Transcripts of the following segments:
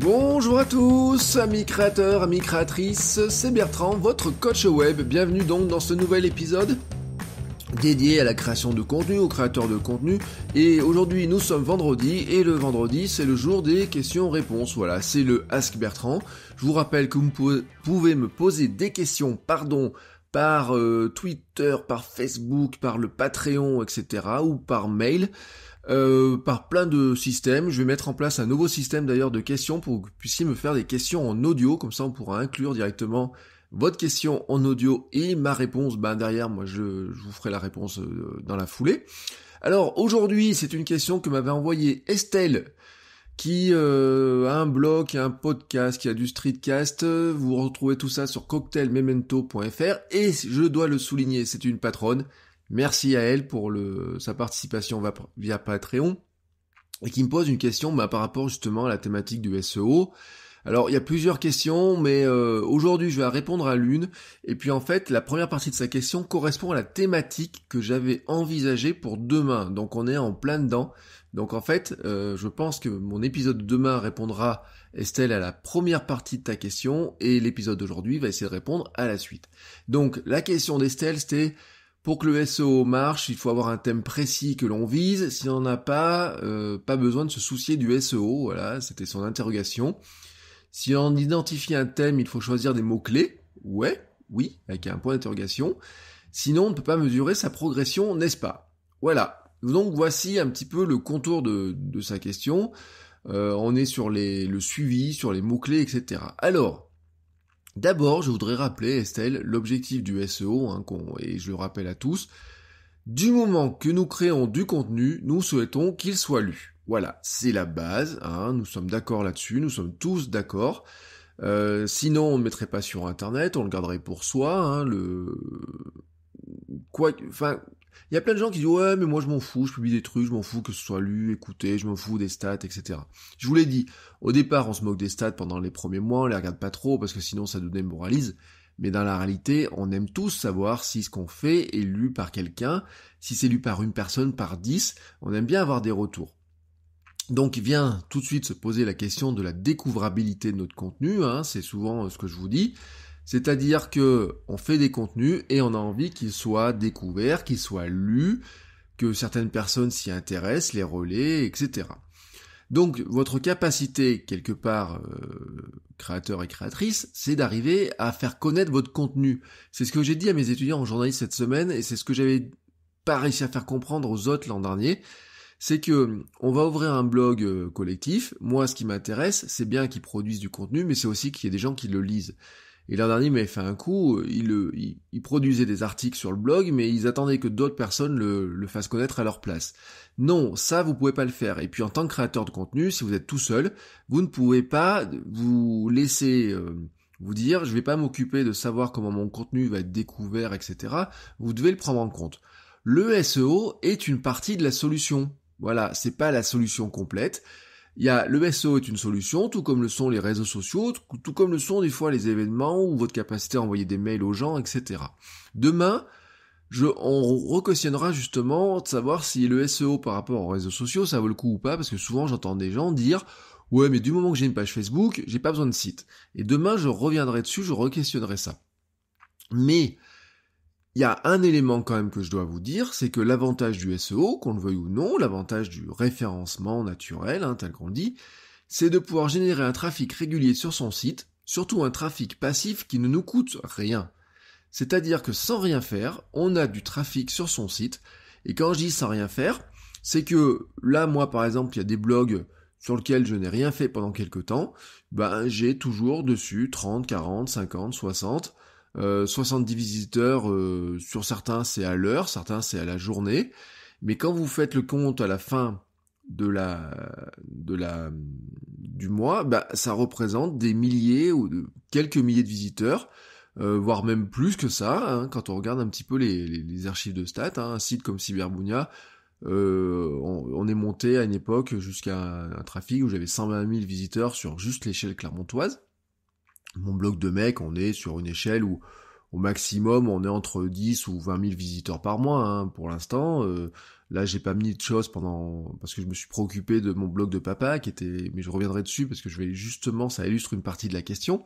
Bonjour à tous, amis créateurs, amis créatrices, c'est Bertrand, votre coach web. Bienvenue donc dans ce nouvel épisode dédié à la création de contenu, aux créateurs de contenu. Et aujourd'hui, nous sommes vendredi, et le vendredi, c'est le jour des questions-réponses. Voilà, c'est le Ask Bertrand. Je vous rappelle que vous pouvez me poser des questions, pardon, par euh, Twitter, par Facebook, par le Patreon, etc., ou par mail. Euh, par plein de systèmes. Je vais mettre en place un nouveau système d'ailleurs de questions pour que vous puissiez me faire des questions en audio, comme ça on pourra inclure directement votre question en audio et ma réponse. Ben derrière, moi je, vous ferai la réponse euh, dans la foulée. Alors aujourd'hui, c'est une question que m'avait envoyée Estelle qui euh, a un blog, un podcast, qui a du streetcast. Vous retrouvez tout ça sur cocktailmemento.fr et je dois le souligner, c'est une patronne. Merci à elle pour le, sa participation via Patreon et qui me pose une question bah, par rapport justement à la thématique du SEO. Alors il y a plusieurs questions, mais euh, aujourd'hui je vais répondre à l'une. Et puis en fait, la première partie de sa question correspond à la thématique que j'avais envisagée pour demain. Donc on est en plein dedans. Donc en fait, euh, je pense que mon épisode de demain répondra, Estelle, à la première partie de ta question, et l'épisode d'aujourd'hui va essayer de répondre à la suite. Donc la question d'Estelle, c'était pour que le SEO marche, il faut avoir un thème précis que l'on vise. Si on n'a pas, euh, pas besoin de se soucier du SEO. Voilà, c'était son interrogation. Si on identifie un thème, il faut choisir des mots-clés. Ouais, oui, avec un point d'interrogation. Sinon, on ne peut pas mesurer sa progression, n'est-ce pas Voilà. Donc voici un petit peu le contour de, sa question. Euh, on est sur le suivi, sur les mots-clés, etc. Alors, D'abord, je voudrais rappeler, Estelle, l'objectif du SEO, hein, et je le rappelle à tous, du moment que nous créons du contenu, nous souhaitons qu'il soit lu. Voilà, c'est la base, hein, nous sommes d'accord là-dessus, nous sommes tous d'accord. Euh, sinon, on ne mettrait pas sur Internet, on le garderait pour soi. Hein, le... Quoi... Enfin, il y a plein de gens qui disent ouais mais moi je m'en fous, je publie des trucs, je m'en fous que ce soit lu, écouté, je m'en fous des stats, etc. Je vous l'ai dit, au départ on se moque des stats pendant les premiers mois, on les regarde pas trop parce que sinon ça nous démoralise. Mais dans la réalité, on aime tous savoir si ce qu'on fait est lu par quelqu'un, si c'est lu par une personne, par dix, on aime bien avoir des retours. Donc il vient tout de suite se poser la question de la découvrabilité de notre contenu, hein, c'est souvent euh, ce que je vous dis. C'est-à-dire que on fait des contenus et on a envie qu'ils soient découverts, qu'ils soient lus, que certaines personnes s'y intéressent, les relais, etc. Donc votre capacité, quelque part, euh, créateur et créatrice, c'est d'arriver à faire connaître votre contenu. C'est ce que j'ai dit à mes étudiants en journalisme cette semaine, et c'est ce que j'avais pas réussi à faire comprendre aux autres l'an dernier. C'est que on va ouvrir un blog euh, collectif. Moi, ce qui m'intéresse, c'est bien qu'ils produisent du contenu, mais c'est aussi qu'il y ait des gens qui le lisent. Et leur dernier, il fait un coup, il, il, produisait des articles sur le blog, mais ils attendaient que d'autres personnes le, fassent connaître à leur place. Non, ça, vous pouvez pas le faire. Et puis, en tant que créateur de contenu, si vous êtes tout seul, vous ne pouvez pas vous laisser euh, vous dire, je vais pas m'occuper de savoir comment mon contenu va être découvert, etc. Vous devez le prendre en compte. Le SEO est une partie de la solution. Voilà, c'est pas la solution complète. Il y a le SEO est une solution, tout comme le sont les réseaux sociaux, tout comme le sont des fois les événements ou votre capacité à envoyer des mails aux gens, etc. Demain, je, on recautionnera justement de savoir si le SEO par rapport aux réseaux sociaux, ça vaut le coup ou pas, parce que souvent j'entends des gens dire Ouais, mais du moment que j'ai une page Facebook, j'ai pas besoin de site. Et demain, je reviendrai dessus, je requestionnerai ça. Mais il y a un élément quand même que je dois vous dire, c'est que l'avantage du SEO, qu'on le veuille ou non, l'avantage du référencement naturel, hein, tel qu'on dit, c'est de pouvoir générer un trafic régulier sur son site, surtout un trafic passif qui ne nous coûte rien. C'est-à-dire que sans rien faire, on a du trafic sur son site, et quand je dis sans rien faire, c'est que là, moi par exemple, il y a des blogs sur lesquels je n'ai rien fait pendant quelque temps, ben j'ai toujours dessus 30, 40, 50, 60 70 euh, visiteurs, euh, sur certains c'est à l'heure, certains c'est à la journée. Mais quand vous faites le compte à la fin de la, de la, du mois, bah, ça représente des milliers ou quelques milliers de visiteurs, euh, voire même plus que ça, hein, quand on regarde un petit peu les, archives de stats, hein. un site comme Cyberbunia, on, est monté à une époque jusqu'à un, un, trafic où j'avais 120 000 visiteurs sur juste l'échelle clermontoise. Mon blog de mec, on est sur une échelle où au maximum, on est entre 10 ou 20 000 visiteurs par mois hein, pour l'instant. Euh, là, j'ai pas mis de choses pendant parce que je me suis préoccupé de mon blog de papa qui était, mais je reviendrai dessus parce que je vais justement, ça illustre une partie de la question.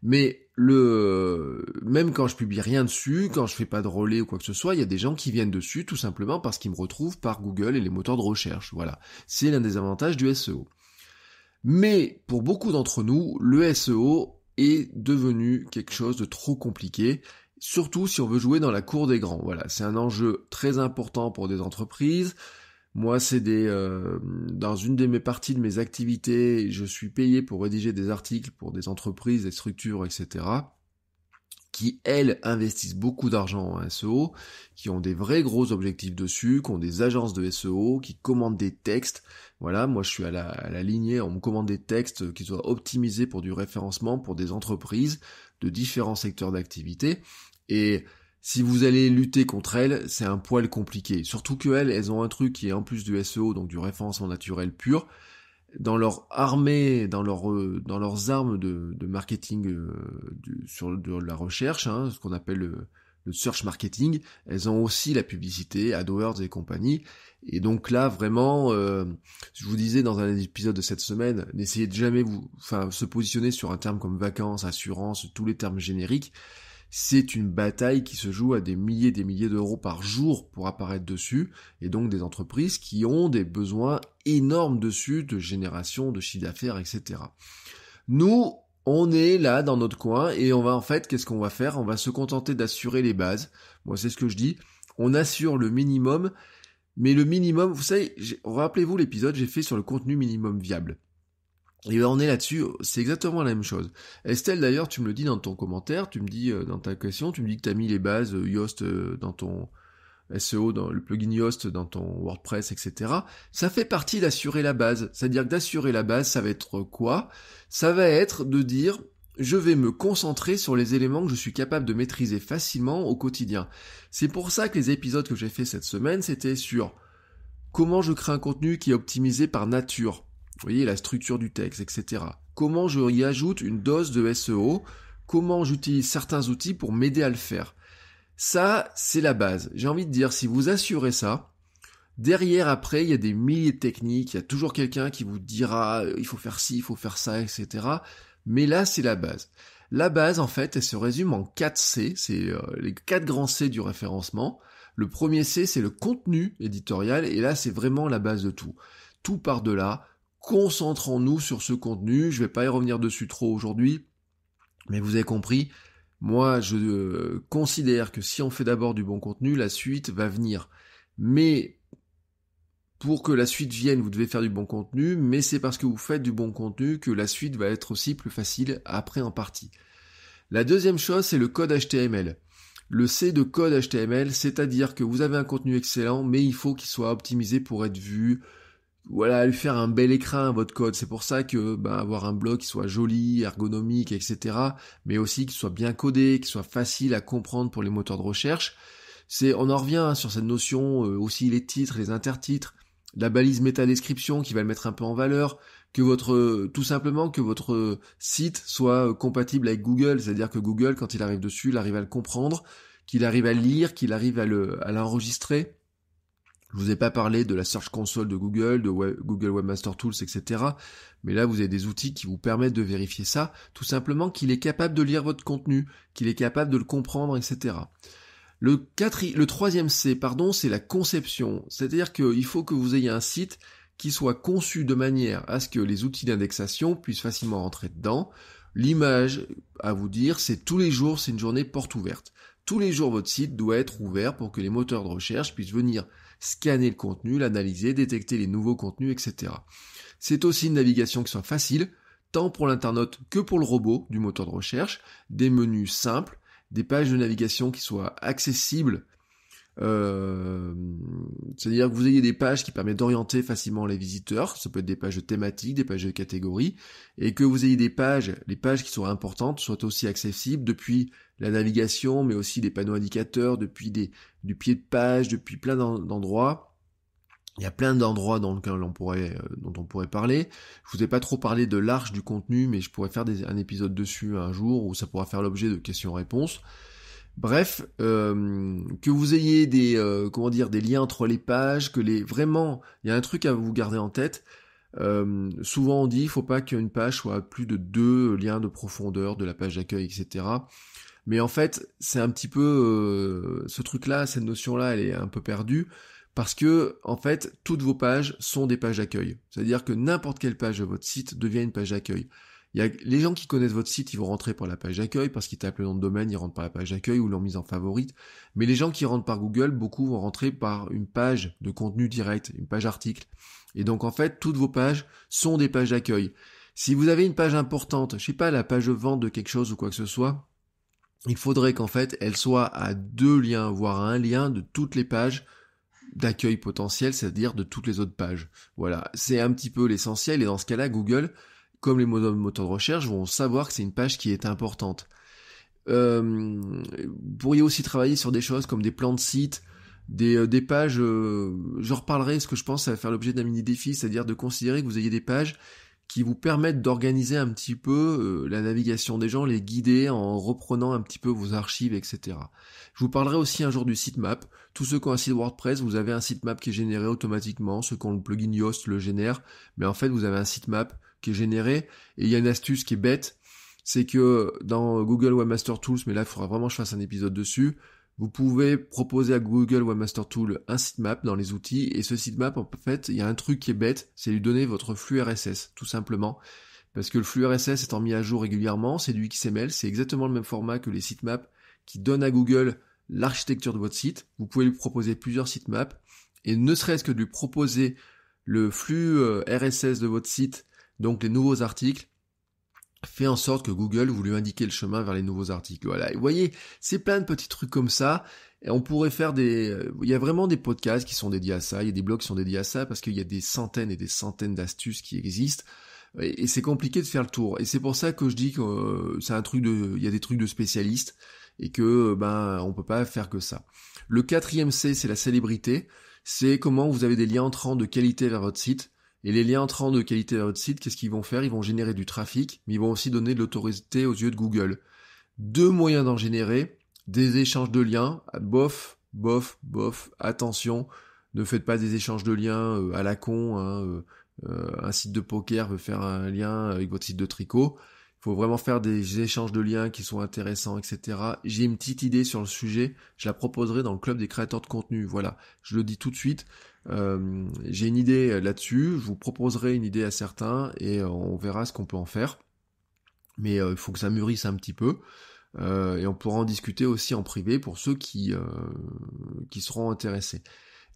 Mais le même quand je publie rien dessus, quand je fais pas de relais ou quoi que ce soit, il y a des gens qui viennent dessus tout simplement parce qu'ils me retrouvent par Google et les moteurs de recherche. Voilà, c'est l'un des avantages du SEO. Mais pour beaucoup d'entre nous, le SEO, est devenu quelque chose de trop compliqué, surtout si on veut jouer dans la cour des grands. Voilà, c'est un enjeu très important pour des entreprises. Moi, c'est des euh, dans une des mes parties de mes activités, je suis payé pour rédiger des articles pour des entreprises, des structures, etc. qui elles investissent beaucoup d'argent en SEO, qui ont des vrais gros objectifs dessus, qui ont des agences de SEO, qui commandent des textes, voilà, moi je suis à la, lignée, on me commande des textes qui soient optimisés pour du référencement pour des entreprises de différents secteurs d'activité. Et si vous allez lutter contre elles, c'est un poil compliqué. Surtout que elles, ont un truc qui est en plus du SEO, donc du référencement naturel pur, dans leur armée, dans, leur, euh, dans leurs armes de, marketing euh, sur de la recherche, hein, ce qu'on appelle euh, le search marketing, elles ont aussi la publicité, AdWords et compagnie. Et donc là, vraiment, euh, je vous disais dans un épisode de cette semaine, n'essayez jamais vous, enfin, se positionner sur un terme comme vacances, assurance, tous les termes génériques. C'est une bataille qui se joue à des milliers et des milliers d'euros par jour pour apparaître dessus, et donc des entreprises qui ont des besoins énormes dessus, de génération, de chiffre d'affaires, etc. Nous, on est là dans notre coin et on va en fait, qu'est-ce qu'on va faire On va se contenter d'assurer les bases. Moi, c'est ce que je dis. On assure le minimum, mais le minimum, vous savez, rappelez-vous l'épisode que j'ai fait sur le contenu minimum viable. Et ben, on est là-dessus, c'est exactement la même chose. Estelle, d'ailleurs, tu me le dis dans ton commentaire, tu me dis euh, dans ta question, tu me dis que tu as mis les bases euh, Yoast euh, dans ton SEO dans le plugin Yoast, dans ton WordPress, etc. Ça fait partie d'assurer la base. C'est-à-dire que d'assurer la base, ça va être quoi Ça va être de dire je vais me concentrer sur les éléments que je suis capable de maîtriser facilement au quotidien. C'est pour ça que les épisodes que j'ai fait cette semaine, c'était sur comment je crée un contenu qui est optimisé par nature. Vous voyez la structure du texte, etc. Comment je y ajoute une dose de SEO. Comment j'utilise certains outils pour m'aider à le faire. Ça, c'est la base. J'ai envie de dire, si vous assurez ça, derrière, après, il y a des milliers de techniques, il y a toujours quelqu'un qui vous dira, euh, il faut faire ci, il faut faire ça, etc. Mais là, c'est la base. La base, en fait, elle se résume en 4 C, c'est euh, les 4 grands C du référencement. Le premier C, c'est le contenu éditorial, et là, c'est vraiment la base de tout. Tout par de là, concentrons-nous sur ce contenu, je ne vais pas y revenir dessus trop aujourd'hui, mais vous avez compris, moi, je euh, considère que si on fait d'abord du bon contenu, la suite va venir. Mais pour que la suite vienne, vous devez faire du bon contenu, mais c'est parce que vous faites du bon contenu que la suite va être aussi plus facile après en partie. La deuxième chose, c'est le code HTML. Le C de code HTML, c'est-à-dire que vous avez un contenu excellent, mais il faut qu'il soit optimisé pour être vu, voilà, lui faire un bel écran à votre code. C'est pour ça que bah, avoir un blog qui soit joli, ergonomique, etc., mais aussi qui soit bien codé, qui soit facile à comprendre pour les moteurs de recherche. C'est, on en revient hein, sur cette notion euh, aussi les titres, les intertitres, la balise métadescription qui va le mettre un peu en valeur, que votre, euh, tout simplement que votre euh, site soit compatible avec Google, c'est-à-dire que Google, quand il arrive dessus, il arrive à le comprendre, qu'il arrive à le lire, qu'il arrive à le, à l'enregistrer. Je vous ai pas parlé de la Search Console de Google, de Google Webmaster Tools, etc. Mais là, vous avez des outils qui vous permettent de vérifier ça. Tout simplement qu'il est capable de lire votre contenu, qu'il est capable de le comprendre, etc. Le, quatri... le troisième C, pardon, c'est la conception. C'est-à-dire qu'il faut que vous ayez un site qui soit conçu de manière à ce que les outils d'indexation puissent facilement rentrer dedans. L'image, à vous dire, c'est tous les jours, c'est une journée porte ouverte. Tous les jours, votre site doit être ouvert pour que les moteurs de recherche puissent venir scanner le contenu, l'analyser, détecter les nouveaux contenus, etc. C'est aussi une navigation qui soit facile, tant pour l'internaute que pour le robot du moteur de recherche, des menus simples, des pages de navigation qui soient accessibles, euh, c'est-à-dire que vous ayez des pages qui permettent d'orienter facilement les visiteurs, ça peut être des pages de thématiques, des pages de catégories, et que vous ayez des pages, les pages qui soient importantes soient aussi accessibles depuis la navigation, mais aussi des panneaux indicateurs, depuis des, du pied de page, depuis plein d'endroits. Il y a plein d'endroits dans lequel on pourrait, euh, dont on pourrait parler. Je vous ai pas trop parlé de l'arche du contenu, mais je pourrais faire un épisode dessus un jour où ça pourra faire l'objet de questions-réponses. Bref, euh, que vous ayez des, euh, comment dire, des liens entre les pages, que les, vraiment, il y a un truc à vous garder en tête. souvent on dit, il faut pas qu'une page soit à plus de deux liens de profondeur de la page d'accueil, etc. Mais en fait, c'est un petit peu euh, ce truc-là, cette notion-là, elle est un peu perdue parce que en fait, toutes vos pages sont des pages d'accueil. C'est-à-dire que n'importe quelle page de votre site devient une page d'accueil. Il y a, les gens qui connaissent votre site, ils vont rentrer par la page d'accueil parce qu'ils tapent le nom de domaine, ils rentrent par la page d'accueil ou l'ont mise en favorite. Mais les gens qui rentrent par Google, beaucoup vont rentrer par une page de contenu direct, une page article. Et donc en fait, toutes vos pages sont des pages d'accueil. Si vous avez une page importante, je sais pas, la page de vente de quelque chose ou quoi que ce soit, il faudrait qu'en fait elle soit à deux liens, voire à un lien de toutes les pages d'accueil potentiel, c'est-à-dire de toutes les autres pages. Voilà, c'est un petit peu l'essentiel et dans ce cas-là, Google, comme les moteurs de recherche, vont savoir que c'est une page qui est importante. Euh, vous pourriez aussi travailler sur des choses comme des plans de site, des, euh, des pages, j'en euh, je reparlerai ce que je pense ça va faire l'objet d'un mini défi, c'est-à-dire de considérer que vous ayez des pages qui vous permettent d'organiser un petit peu euh, la navigation des gens, les guider en reprenant un petit peu vos archives, etc. Je vous parlerai aussi un jour du sitemap. Tous ceux qui ont un site WordPress, vous avez un sitemap qui est généré automatiquement. Ceux qui ont le plugin Yoast le génèrent. Mais en fait, vous avez un sitemap qui est généré. Et il y a une astuce qui est bête. C'est que dans Google Webmaster Tools, mais là, il faudra vraiment que je fasse un épisode dessus. Vous pouvez proposer à Google Webmaster Tool un sitemap dans les outils et ce sitemap, en fait, il y a un truc qui est bête, c'est lui donner votre flux RSS, tout simplement. Parce que le flux RSS étant mis à jour régulièrement, c'est du XML, c'est exactement le même format que les sitemaps qui donnent à Google l'architecture de votre site. Vous pouvez lui proposer plusieurs sitemaps et ne serait-ce que de lui proposer le flux euh, RSS de votre site, donc les nouveaux articles, fait en sorte que Google lui indiquer le chemin vers les nouveaux articles. Voilà. Et vous voyez, c'est plein de petits trucs comme ça. Et on pourrait faire des, euh, il y a vraiment des podcasts qui sont dédiés à ça. Il y a des blogs qui sont dédiés à ça parce qu'il y a des centaines et des centaines d'astuces qui existent. Et c'est compliqué de faire le tour. Et c'est pour ça que je dis que euh, c'est un truc de, il y a des trucs de spécialistes et que, euh, ben, on peut pas faire que ça. Le quatrième C, c'est la célébrité. C'est comment vous avez des liens entrants de qualité vers votre site. Et les liens entrants de qualité vers votre site, qu'est-ce qu'ils vont faire Ils vont générer du trafic, mais ils vont aussi donner de l'autorité aux yeux de Google. Deux moyens d'en générer, des échanges de liens, bof, bof, bof, attention, ne faites pas des échanges de liens euh, à la con, hein, euh, euh, un site de poker veut faire un lien avec votre site de tricot faut vraiment faire des échanges de liens qui sont intéressants, etc. J'ai une petite idée sur le sujet, je la proposerai dans le club des créateurs de contenu. Voilà, je le dis tout de suite. Euh, j'ai une idée là-dessus, je vous proposerai une idée à certains et euh, on verra ce qu'on peut en faire. Mais euh, il faut que ça mûrisse un petit peu. et on pourra en discuter aussi en privé pour ceux qui, qui seront intéressés.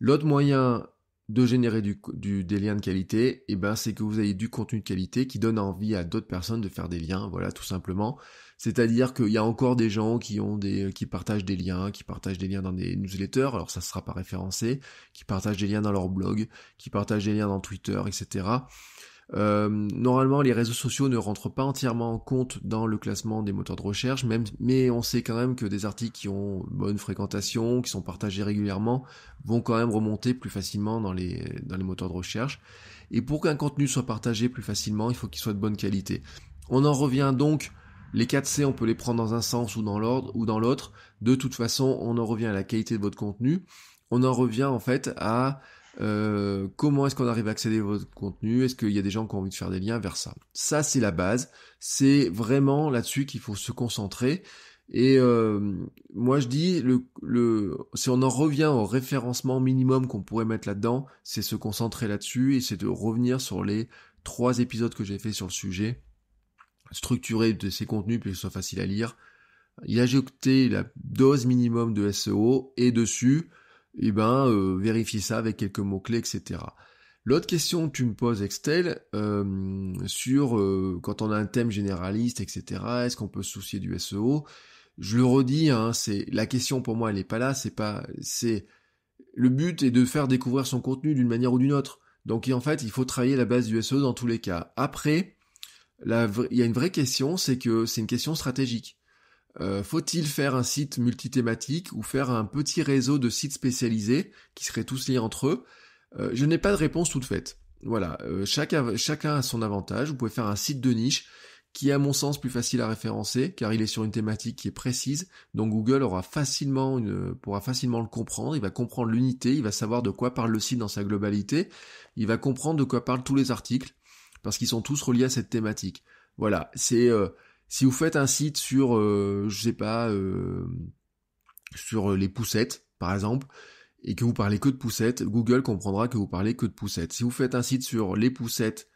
L'autre moyen de générer du, du, des liens de qualité, et eh ben c'est que vous avez du contenu de qualité qui donne envie à d'autres personnes de faire des liens, voilà tout simplement. C'est-à-dire qu'il y a encore des gens qui ont des qui partagent des liens, qui partagent des liens dans des newsletters, alors ça sera pas référencé, qui partagent des liens dans leur blog, qui partagent des liens dans Twitter, etc. Euh, normalement, les réseaux sociaux ne rentrent pas entièrement en compte dans le classement des moteurs de recherche, mais on sait quand même que des articles qui ont bonne fréquentation, qui sont partagés régulièrement, vont quand même remonter plus facilement dans les, dans les moteurs de recherche. Et pour qu'un contenu soit partagé plus facilement, il faut qu'il soit de bonne qualité. On en revient donc, les 4C, on peut les prendre dans un sens ou dans l'ordre ou dans l'autre. De toute façon, on en revient à la qualité de votre contenu. On en revient en fait à euh, comment est-ce qu'on arrive à accéder à votre contenu Est-ce qu'il y a des gens qui ont envie de faire des liens vers ça Ça, c'est la base. C'est vraiment là-dessus qu'il faut se concentrer. Et euh, moi, je dis, le, si on en revient au référencement minimum qu'on pourrait mettre là-dedans, c'est se concentrer là-dessus et c'est de revenir sur les trois épisodes que j'ai fait sur le sujet, structurer de ces contenus pour qu'ils soient faciles à lire, y ajouter la dose minimum de SEO et dessus, eh ben, euh, vérifie ça avec quelques mots-clés, etc. L'autre question que tu me poses, Excel, euh, sur euh, quand on a un thème généraliste, etc., est-ce qu'on peut se soucier du SEO Je le redis, hein, c'est la question pour moi, elle n'est pas là, c'est pas, c'est le but est de faire découvrir son contenu d'une manière ou d'une autre. Donc en fait, il faut travailler la base du SEO dans tous les cas. Après, il y a une vraie question, c'est que c'est une question stratégique. Euh, faut-il faire un site multithématique ou faire un petit réseau de sites spécialisés qui seraient tous liés entre eux euh, Je n'ai pas de réponse toute faite. Voilà, euh, chacun a son avantage. Vous pouvez faire un site de niche qui est à mon sens plus facile à référencer car il est sur une thématique qui est précise. Donc Google aura facilement pourra facilement le comprendre. Il va comprendre l'unité, il va savoir de quoi parle le site dans sa globalité. Il va comprendre de quoi parlent tous les articles parce qu'ils sont tous reliés à cette thématique. Voilà, c'est si vous faites un site sur, euh, je sais pas, euh, sur euh, les poussettes, par exemple, et que vous parlez que de poussettes, Google comprendra que vous parlez que de poussettes. Si vous faites un site sur les poussettes,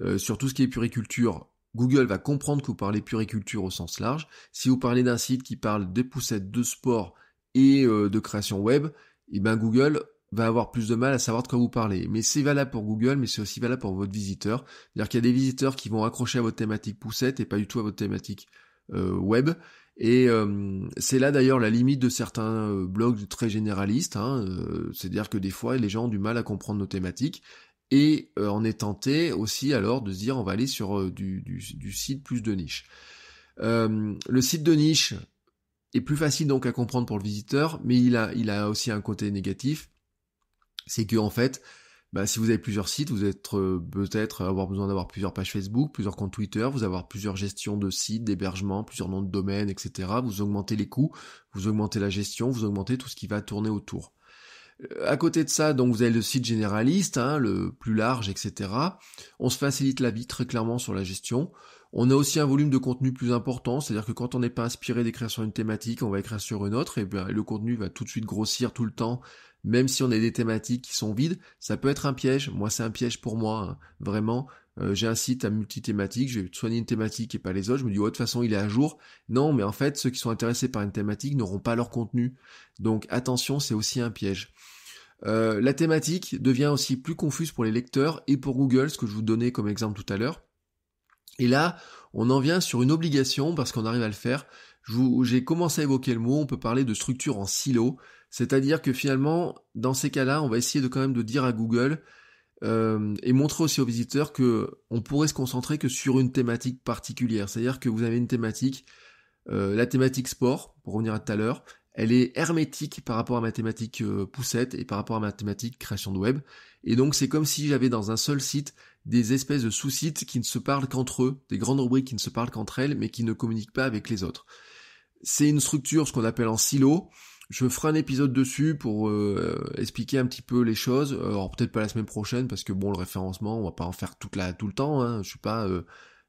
euh, sur tout ce qui est puriculture, Google va comprendre que vous parlez puriculture au sens large. Si vous parlez d'un site qui parle des poussettes de sport et de création web, eh ben Google va avoir plus de mal à savoir de quoi vous parlez. Mais c'est valable pour Google, mais c'est aussi valable pour votre visiteur. C'est-à-dire qu'il y a des visiteurs qui vont accrocher à votre thématique poussette et pas du tout à votre thématique euh, web. Et euh, c'est là d'ailleurs la limite de certains euh, blogs très généralistes. Hein, c'est-à-dire que des fois, les gens ont du mal à comprendre nos thématiques. Et on est tenté aussi alors de se dire on va aller sur du, du, site plus de niche. le site de niche, est plus facile donc à comprendre pour le visiteur, mais il a, il a aussi un côté négatif, c'est que en fait, bah, si vous avez plusieurs sites, vous êtes euh, peut-être avoir besoin d'avoir plusieurs pages Facebook, plusieurs comptes Twitter, vous avoir plusieurs gestions de sites, d'hébergement, plusieurs noms de domaines, etc. Vous augmentez les coûts, vous augmentez la gestion, vous augmentez tout ce qui va tourner autour. Euh, à côté de ça, donc vous avez le site généraliste, hein, le plus large, etc. On se facilite la vie très clairement sur la gestion. On a aussi un volume de contenu plus important, c'est-à-dire que quand on n'est pas inspiré d'écrire sur une thématique, on va écrire sur une autre, et bien le contenu va tout de suite grossir tout le temps même si on a des thématiques qui sont vides, ça peut être un piège. Moi, c'est un piège pour moi, hein. vraiment. Euh, j'ai un site à multithématique, je vais soigner une thématique et pas les autres, je me dis, oh, de toute façon, il est à jour. Non, mais en fait, ceux qui sont intéressés par une thématique n'auront pas leur contenu. Donc, attention, c'est aussi un piège. Euh, la thématique devient aussi plus confuse pour les lecteurs et pour Google, ce que je vous donnais comme exemple tout à l'heure. Et là, on en vient sur une obligation, parce qu'on arrive à le faire, j'ai commencé à évoquer le mot, on peut parler de structure en silo, c'est-à-dire que finalement, dans ces cas-là, on va essayer de quand même de dire à Google euh, et montrer aussi aux visiteurs que on pourrait se concentrer que sur une thématique particulière. C'est-à-dire que vous avez une thématique, euh, la thématique sport, pour revenir à tout à l'heure, elle est hermétique par rapport à ma thématique euh, poussette et par rapport à ma thématique création de web. Et donc c'est comme si j'avais dans un seul site des espèces de sous-sites qui ne se parlent qu'entre eux, des grandes rubriques qui ne se parlent qu'entre elles, mais qui ne communiquent pas avec les autres. C'est une structure, ce qu'on appelle en silo. Je ferai un épisode dessus pour euh, expliquer un petit peu les choses. Euh, alors peut-être pas la semaine prochaine parce que bon le référencement, on va pas en faire toute la tout le temps. Hein. Je suis pas, euh,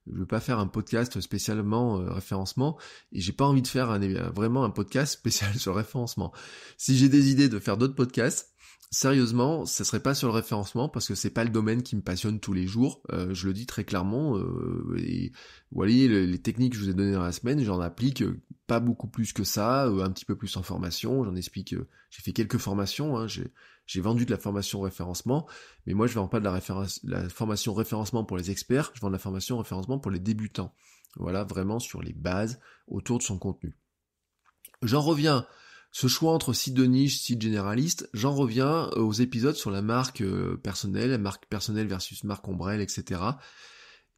je veux pas faire un podcast spécialement référencement et j'ai pas envie de faire vraiment un podcast spécial sur le référencement. Si j'ai des idées de faire d'autres podcasts, sérieusement, ne serait pas sur le référencement parce que c'est pas le domaine qui me passionne tous les jours. Euh, je le dis très clairement. vous euh, les, techniques que je vous ai données dans la semaine, j'en applique euh, pas beaucoup plus que ça, un petit peu plus en formation. J'en explique. j'ai fait quelques formations. Hein, j'ai vendu de la formation référencement, mais moi je vends pas de la, la formation référencement pour les experts. Je vends de la formation référencement pour les débutants. Voilà, vraiment sur les bases autour de son contenu. J'en reviens ce choix entre site de niche, site généraliste, j'en reviens euh, aux épisodes sur la marque euh, personnelle, marque personnelle versus marque ombrelle, etc.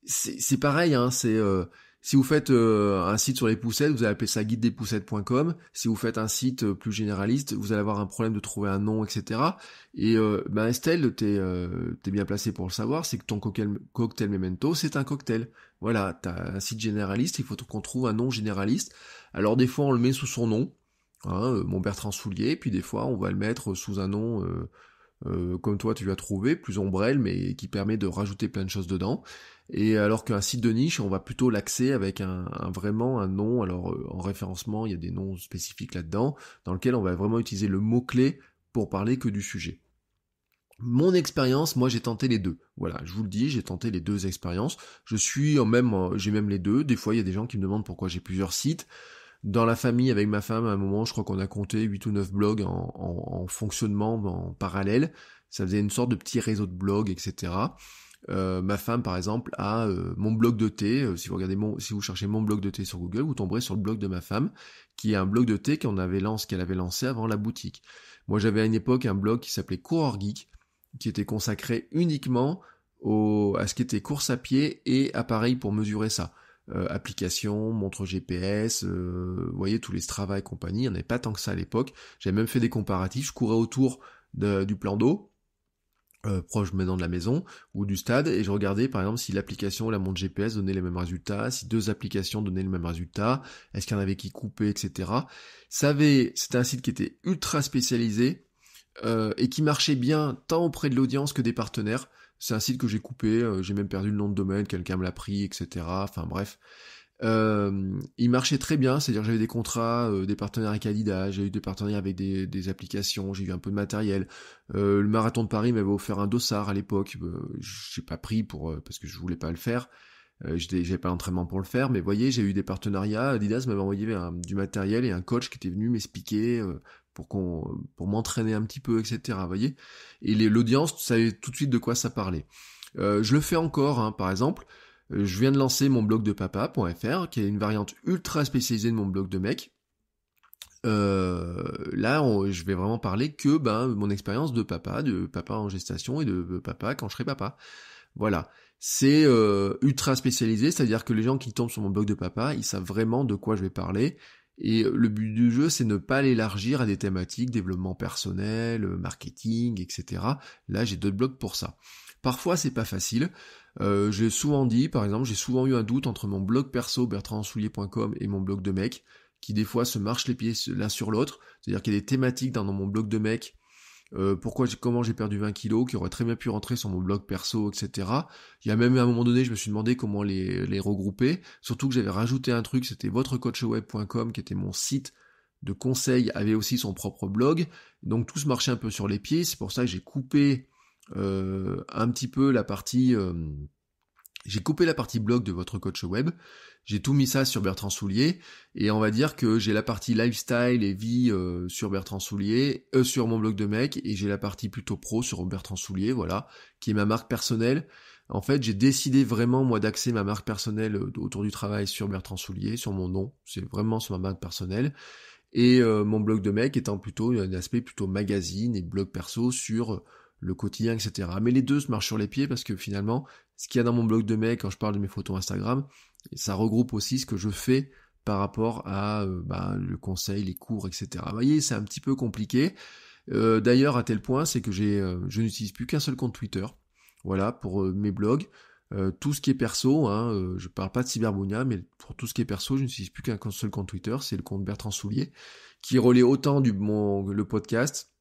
C'est pareil, hein, c'est... Euh, si vous faites un site sur les poussettes, vous allez appeler ça guide des poussettes.com. Si vous faites un site plus généraliste, vous allez avoir un problème de trouver un nom, etc. Et ben, Estelle, t'es es bien placée pour le savoir, c'est que ton cocktail, cocktail memento, c'est un cocktail. Voilà, t'as un site généraliste, il faut qu'on trouve un nom généraliste. Alors des fois on le met sous son nom, Hein, euh, mon Bertrand Soulier, puis des fois on va le mettre sous un nom euh, euh, comme toi tu as trouvé, plus ombrelle, mais qui permet de rajouter plein de choses dedans. Et alors qu'un site de niche, on va plutôt l'axer avec un, vraiment un nom. Alors en référencement, il y a des noms spécifiques là-dedans, dans lequel on va vraiment utiliser le mot-clé pour parler que du sujet. Mon expérience, moi j'ai tenté les deux. Voilà, je vous le dis, j'ai tenté les deux expériences. Je suis en même, j'ai même les deux. Des fois, il y a des gens qui me demandent pourquoi j'ai plusieurs sites dans la famille avec ma femme, à un moment, je crois qu'on a compté 8 ou 9 blogs en, fonctionnement en parallèle. Ça faisait une sorte de petit réseau de blogs, etc. Euh, ma femme, par exemple, a euh, mon blog de thé. Euh, si vous regardez mon, si vous cherchez mon blog de thé sur Google, vous tomberez sur le blog de ma femme, qui est un blog de thé qu'on avait lancé, qu'elle avait lancé avant la boutique. Moi, j'avais à une époque un blog qui s'appelait Coureur Geek, qui était consacré uniquement à ce qui était course à pied et appareil pour mesurer ça. Euh, applications, montre GPS, euh, vous voyez tous les Strava et compagnie, il n'y en avait pas tant que ça à l'époque. J'avais même fait des comparatifs, je courais autour du plan d'eau, euh, proche maintenant de la maison ou du stade et je regardais par exemple si l'application ou la montre GPS donnait les mêmes résultats, si deux applications donnaient le même résultat, est-ce qu'il y en avait qui coupaient, etc. c'était un site qui était ultra spécialisé et qui marchait bien tant auprès de l'audience que des partenaires. C'est un site que j'ai coupé, euh, j'ai même perdu le nom de domaine, quelqu'un me l'a pris, etc. Enfin bref. Euh, il marchait très bien, c'est-à-dire j'avais des contrats, euh, des partenariats avec Adidas, j'ai eu des partenaires avec des, applications, j'ai eu un peu de matériel. le marathon de Paris m'avait offert un dossard à l'époque, j'ai pas pris pour parce que je voulais pas le faire. J'avais pas l'entraînement pour le faire, mais voyez, j'ai eu des partenariats. Adidas m'avait envoyé du matériel et un coach qui était venu m'expliquer pour qu'on pour m'entraîner un petit peu, etc. Voyez. Et l'audience savait tout de suite de quoi ça parlait. Euh, je le fais encore, hein, par exemple. Euh, je viens de lancer mon blog de papa.fr, qui est une variante ultra spécialisée de mon blog de mec. Euh, là, je vais vraiment parler que ben, mon expérience de papa, de papa en gestation et de papa quand je serai papa. Voilà. C'est ultra spécialisé, c'est-à-dire que les gens qui tombent sur mon blog de papa, ils savent vraiment de quoi je vais parler. Et euh, le but du jeu, c'est ne pas l'élargir à des thématiques, développement personnel, euh, marketing, etc. Là, j'ai deux blocs pour ça. Parfois, c'est pas facile. Euh, j'ai souvent dit, par exemple, j'ai souvent eu un doute entre mon blog perso bertrandsoulier.com et mon blog de mec, qui des fois se marchent les pieds l'un sur l'autre. C'est-à-dire qu'il y a des thématiques dans mon blog de mec euh, pourquoi comment j'ai perdu 20 kilos, qui aurait très bien pu rentrer sur mon blog perso, etc. Il y a même à un moment donné, je me suis demandé comment les, regrouper, surtout que j'avais rajouté un truc, c'était votrecoachweb.com, qui était mon site de conseil, avait aussi son propre blog, donc tout se marchait un peu sur les pieds, c'est pour ça que j'ai coupé euh, un petit peu la partie... Euh, j'ai coupé la partie blog de votre coach web, j'ai tout mis ça sur Bertrand Soulier, et on va dire que j'ai la partie lifestyle et vie euh, sur Bertrand Soulier, euh, sur mon blog de mec, et j'ai la partie plutôt pro sur Bertrand Soulier, voilà, qui est ma marque personnelle. En fait, j'ai décidé vraiment, moi, d'axer ma marque personnelle euh, autour du travail sur Bertrand Soulier, sur mon nom, c'est vraiment sur ma marque personnelle, et mon blog de mec étant plutôt un aspect plutôt magazine et blog perso sur le quotidien, etc. Mais les deux se marchent sur les pieds parce que finalement, ce qu'il y a dans mon blog de mec quand je parle de mes photos Instagram, ça regroupe aussi ce que je fais par rapport à euh, bah, le conseil, les cours, etc. Vous voyez, c'est un petit peu compliqué. Euh, d'ailleurs, à tel point, c'est que j'ai, euh, je n'utilise plus qu'un seul compte Twitter. Voilà, pour mes blogs. tout ce qui est perso, je hein, je parle pas de cyberbunia, mais pour tout ce qui est perso, je n'utilise plus qu'un seul compte Twitter, c'est le compte Bertrand Soulier, qui relaie autant du mon, le podcast,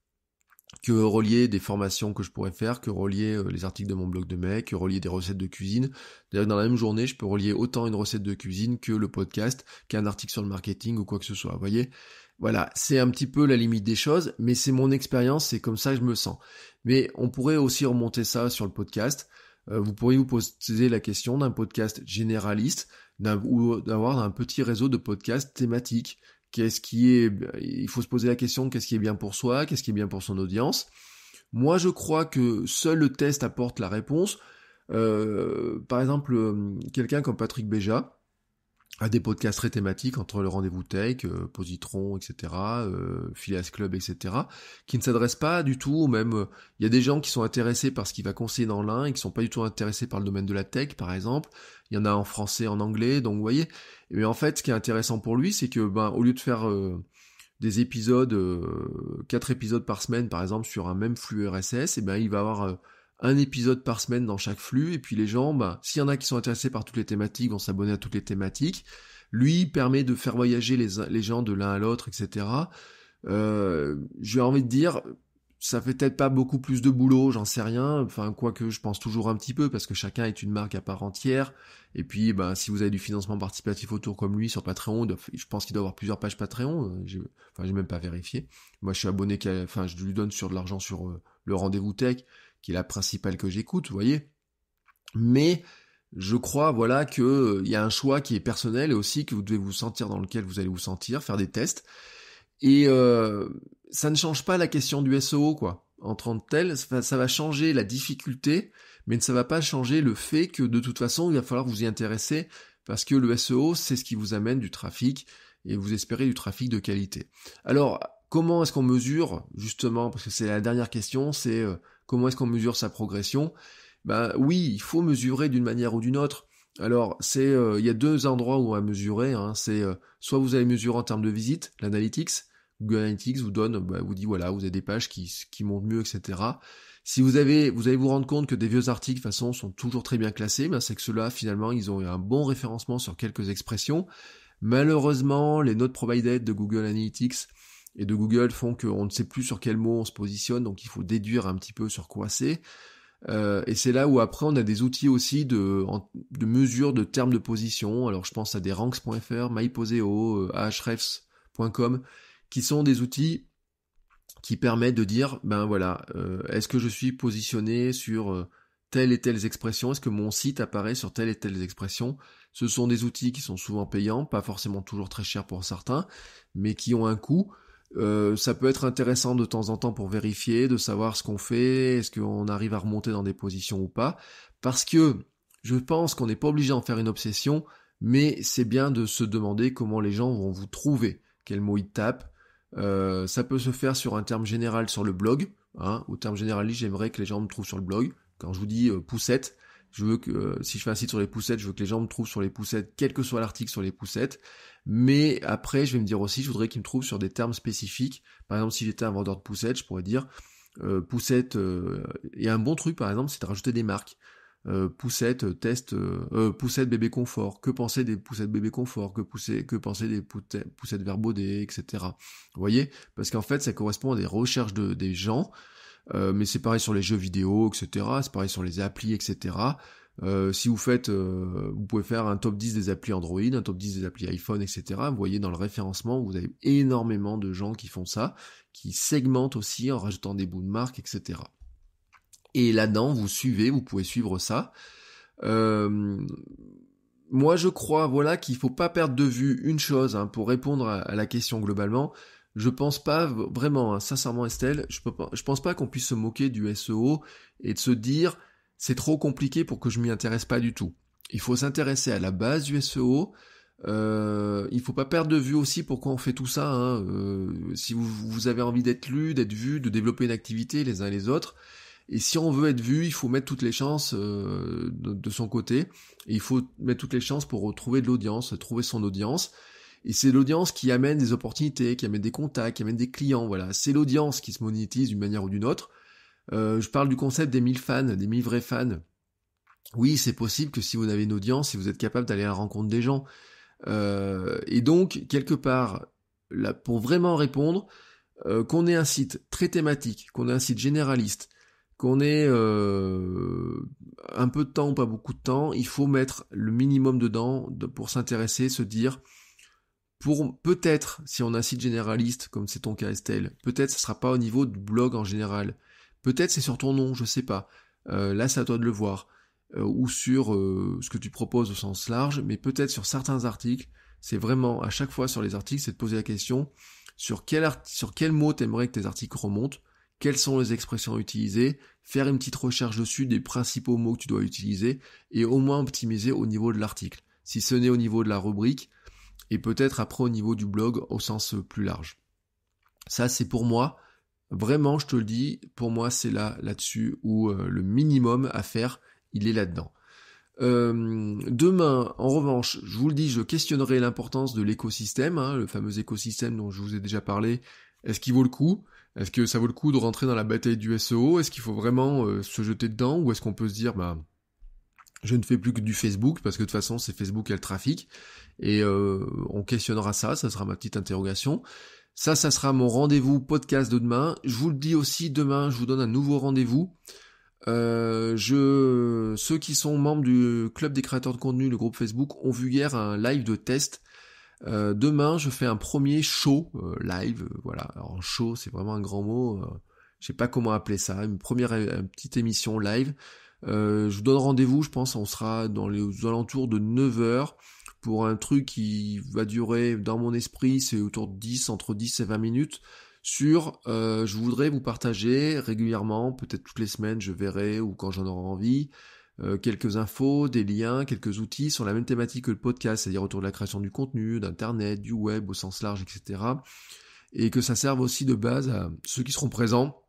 que relier des formations que je pourrais faire, que relier euh, les articles de mon blog de mec, que relier des recettes de cuisine. D'ailleurs, dans la même journée, je peux relier autant une recette de cuisine que le podcast, qu'un article sur le marketing ou quoi que ce soit. Vous voyez Voilà, c'est un petit peu la limite des choses, mais c'est mon expérience, c'est comme ça que je me sens. Mais on pourrait aussi remonter ça sur le podcast. Euh, vous pourriez vous poser la question d'un podcast généraliste ou d'avoir un petit réseau de podcasts thématiques Qu'est-ce qui est, ben, il faut se poser la question, qu'est-ce qui est bien pour soi, qu'est-ce qui est bien pour son audience. Moi, je crois que seul le test apporte la réponse. Euh, par exemple, euh, quelqu'un comme Patrick Béja, à des podcasts très thématiques entre le rendez-vous tech, euh, Positron, etc., euh, Club, etc., qui ne s'adressent pas du tout même... Euh, il y a des gens qui sont intéressés par ce qu'il va conseiller dans l'un et qui sont pas du tout intéressés par le domaine de la tech, par exemple. Il y en a en français, en anglais, donc vous voyez. Mais en fait, ce qui est intéressant pour lui, c'est que, ben, au lieu de faire euh, des épisodes, quatre épisodes par semaine, par exemple, sur un même flux RSS, et ben, il va avoir un épisode par semaine dans chaque flux, et puis les gens, bah, s'il y en a qui sont intéressés par toutes les thématiques, vont s'abonner à toutes les thématiques. Lui permet de faire voyager les, les gens de l'un à l'autre, etc. Euh, j'ai envie de dire, ça fait peut-être pas beaucoup plus de boulot, j'en sais rien. Enfin, quoique je pense toujours un petit peu, parce que chacun est une marque à part entière. Et puis, ben, si vous avez du financement participatif autour comme lui sur Patreon, je pense qu'il doit avoir plusieurs pages Patreon. Enfin, j'ai même pas vérifié. Moi, je suis abonné, enfin, je lui donne sur de l'argent sur euh, le rendez-vous tech qui est la principale que j'écoute, vous voyez. Mais je crois, voilà, que euh, il y a un choix qui est personnel et aussi que vous devez vous sentir dans lequel vous allez vous sentir, faire des tests. Et euh, ça ne change pas la question du SEO, quoi. En tant que tel, ça, va changer la difficulté, mais ça ne va pas changer le fait que de toute façon, il va falloir vous y intéresser parce que le SEO, c'est ce qui vous amène du trafic et vous espérez du trafic de qualité. Alors, comment est-ce qu'on mesure, justement, parce que c'est la dernière question, c'est euh, Comment est-ce qu'on mesure sa progression Ben oui, il faut mesurer d'une manière ou d'une autre. Alors, c'est, euh, il y a deux endroits où on va mesurer. Hein. c'est euh, soit vous allez mesurer en termes de visite, l'analytics. Google Analytics vous donne, ben, vous dit voilà, vous avez des pages qui, montent mieux, etc. Si vous avez, vous allez vous rendre compte que des vieux articles, de toute façon, sont toujours très bien classés, ben, c'est que ceux-là, finalement, ils ont un bon référencement sur quelques expressions. Malheureusement, les notes provided de Google Analytics et de Google font qu'on ne sait plus sur quel mot on se positionne, donc il faut déduire un petit peu sur quoi c'est. Euh, et c'est là où après on a des outils aussi de, de mesure de termes de position. Alors je pense à des ranks.fr, myposeo, euh, ahrefs.com, qui sont des outils qui permettent de dire, ben voilà, euh, est-ce que je suis positionné sur euh, telle et telle expression, est-ce que mon site apparaît sur telle et telle expression. Ce sont des outils qui sont souvent payants, pas forcément toujours très chers pour certains, mais qui ont un coût. Euh, ça peut être intéressant de temps en temps pour vérifier, de savoir ce qu'on fait, est-ce qu'on arrive à remonter dans des positions ou pas, parce que je pense qu'on n'est pas obligé d'en faire une obsession, mais c'est bien de se demander comment les gens vont vous trouver, quel mot ils tapent. Euh, ça peut se faire sur un terme général sur le blog. Hein. Au terme généraliste, j'aimerais que les gens me trouvent sur le blog. Quand je vous dis euh, poussette, je veux que euh, si je fais un site sur les poussettes, je veux que les gens me trouvent sur les poussettes, quel que soit l'article sur les poussettes. Mais après, je vais me dire aussi, je voudrais qu'ils me trouvent sur des termes spécifiques. Par exemple, si j'étais un vendeur de poussettes, je pourrais dire euh, poussette. Euh, et un bon truc, par exemple, c'est de rajouter des marques. Euh, poussette test poussette bébé confort que penser des poussettes bébé confort que pousser que penser des poussettes, poussettes etc vous voyez parce qu'en fait ça correspond à des recherches de des gens euh, mais c'est pareil sur les jeux vidéo, etc. C'est pareil sur les applis, etc. Euh, si vous faites, euh, vous pouvez faire un top 10 des applis Android, un top 10 des applis iPhone, etc. Vous voyez dans le référencement, vous avez énormément de gens qui font ça, qui segmentent aussi en rajoutant des bouts de marque, etc. Et là-dedans, vous suivez, vous pouvez suivre ça. moi, je crois, voilà, qu'il faut pas perdre de vue une chose hein, pour répondre à la question globalement je pense pas vraiment, hein, sincèrement Estelle, je, pense pas qu'on puisse se moquer du SEO et de se dire c'est trop compliqué pour que je m'y intéresse pas du tout. Il faut s'intéresser à la base du SEO. Euh, il faut pas perdre de vue aussi pourquoi on fait tout ça. Hein, euh, si vous, avez envie d'être lu, d'être vu, de développer une activité les uns et les autres, et si on veut être vu, il faut mettre toutes les chances euh, de, son côté. Et il faut mettre toutes les chances pour trouver de l'audience, trouver son audience. Et c'est l'audience qui amène des opportunités, qui amène des contacts, qui amène des clients. Voilà, c'est l'audience qui se monétise d'une manière ou d'une autre. Euh, je parle du concept des mille fans, des mille vrais fans. Oui, c'est possible que si vous avez une audience, si vous êtes capable d'aller à la rencontre des gens. Euh, et donc, quelque part, là, pour vraiment répondre, euh, qu'on ait un site très thématique, qu'on ait un site généraliste, qu'on ait euh, un peu de temps ou pas beaucoup de temps, il faut mettre le minimum dedans pour s'intéresser, se dire pour peut-être, si on a un site généraliste, comme c'est ton cas Estelle, peut-être ne sera pas au niveau du blog en général. Peut-être c'est sur ton nom, je sais pas. Euh, là, c'est à toi de le voir. Euh, ou sur euh, ce que tu proposes au sens large, mais peut-être sur certains articles. C'est vraiment à chaque fois sur les articles, c'est de poser la question sur quel, sur quel mot t'aimerais que tes articles remontent, quelles sont les expressions utilisées, faire une petite recherche dessus des principaux mots que tu dois utiliser et au moins optimiser au niveau de l'article. Si ce n'est au niveau de la rubrique, et peut-être après au niveau du blog au sens plus large. Ça, c'est pour moi, vraiment, je te le dis, pour moi, c'est là, là-dessus où euh, le minimum à faire, il est là-dedans. Euh, demain, en revanche, je vous le dis, je questionnerai l'importance de l'écosystème, hein, le fameux écosystème dont je vous ai déjà parlé. Est-ce qu'il vaut le coup Est-ce que ça vaut le coup de rentrer dans la bataille du SEO Est-ce qu'il faut vraiment euh, se jeter dedans Ou est-ce qu'on peut se dire, bah, je ne fais plus que du Facebook, parce que de toute façon, c'est Facebook qui a le trafic. Et euh, on questionnera ça, ça sera ma petite interrogation. Ça, ça sera mon rendez-vous podcast de demain. Je vous le dis aussi, demain, je vous donne un nouveau rendez-vous. Euh, je, ceux qui sont membres du club des créateurs de contenu, le groupe Facebook, ont vu hier un live de test. Euh, demain, je fais un premier show live. voilà, alors show, c'est vraiment un grand mot. je sais pas comment appeler ça. Une première, petite émission live euh, je vous donne rendez-vous, je pense, on sera dans les alentours de 9h pour un truc qui va durer, dans mon esprit, c'est autour de 10, entre 10 et 20 minutes, sur, euh, je voudrais vous partager régulièrement, peut-être toutes les semaines, je verrai, ou quand j'en aurai envie, euh, quelques infos, des liens, quelques outils sur la même thématique que le podcast, c'est-à-dire autour de la création du contenu, d'Internet, du web au sens large, etc. Et que ça serve aussi de base à ceux qui seront présents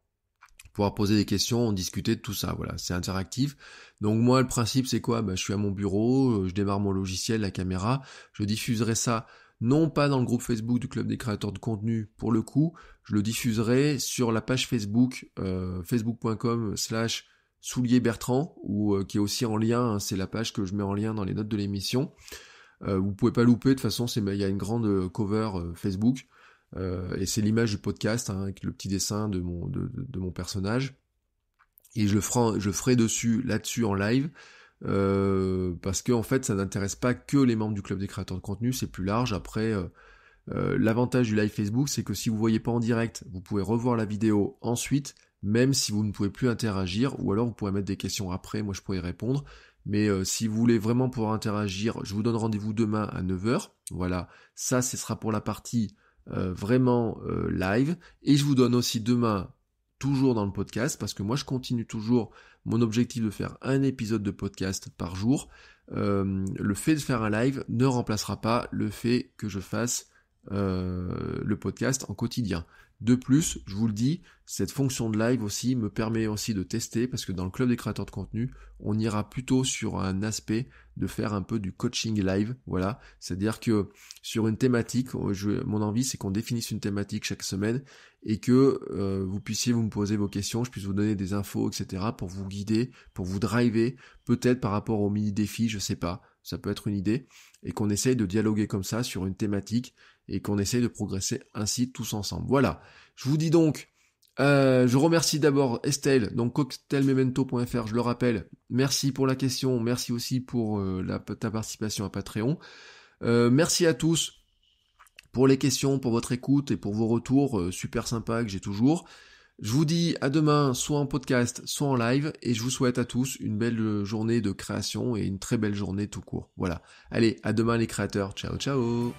pouvoir poser des questions, discuter de tout ça. Voilà, c'est interactif. Donc moi, le principe, c'est quoi bah, Je suis à mon bureau, euh, je démarre mon logiciel, la caméra, je diffuserai ça non pas dans le groupe Facebook du Club des créateurs de contenu pour le coup, je le diffuserai sur la page Facebook, euh, facebook.com slash soulier Bertrand, ou euh, qui est aussi en lien, hein, c'est la page que je mets en lien dans les notes de l'émission. vous pouvez pas louper, de toute façon, bah, il y a une grande cover Facebook. Euh, et c'est l'image du podcast, avec hein, le petit dessin de mon, personnage. Et je le ferai, dessus, là-dessus en live. Euh, parce que en fait, ça n'intéresse pas que les membres du club des créateurs de contenu, c'est plus large. Après, euh, l'avantage du live Facebook, c'est que si vous voyez pas en direct, vous pouvez revoir la vidéo ensuite, même si vous ne pouvez plus interagir, ou alors vous pourrez mettre des questions après. Moi, je pourrais y répondre. Mais si vous voulez vraiment pouvoir interagir, je vous donne rendez-vous demain à 9h. Voilà, ça, ce sera pour la partie euh, vraiment euh, live. Et je vous donne aussi demain, toujours dans le podcast, parce que moi je continue toujours mon objectif de faire un épisode de podcast par jour. Euh, le fait de faire un live ne remplacera pas le fait que je fasse le podcast en quotidien. De plus, je vous le dis, cette fonction de live aussi me permet aussi de tester parce que dans le club des créateurs de contenu, on ira plutôt sur un aspect de faire un peu du coaching live. Voilà. C'est-à-dire que sur une thématique, euh, mon envie c'est qu'on définisse une thématique chaque semaine et que euh, vous puissiez vous me poser vos questions, je puisse vous donner des infos, etc. pour vous guider, pour vous driver, peut-être par rapport au mini défi je sais pas. Ça peut être une idée et qu'on essaye de dialoguer comme ça sur une thématique et qu'on essaye de progresser ainsi tous ensemble. Voilà. Je vous dis donc, euh, je remercie d'abord Estelle, donc cocktailmemento.fr, je le rappelle. Merci pour la question, merci aussi pour euh, ta participation à Patreon. Euh, merci à tous pour les questions, pour votre écoute et pour vos retours super sympas que j'ai toujours. Je vous dis à demain, soit en podcast, soit en live, et je vous souhaite à tous une belle journée de création et une très belle journée tout court. Voilà. Allez, à demain les créateurs. Ciao, ciao.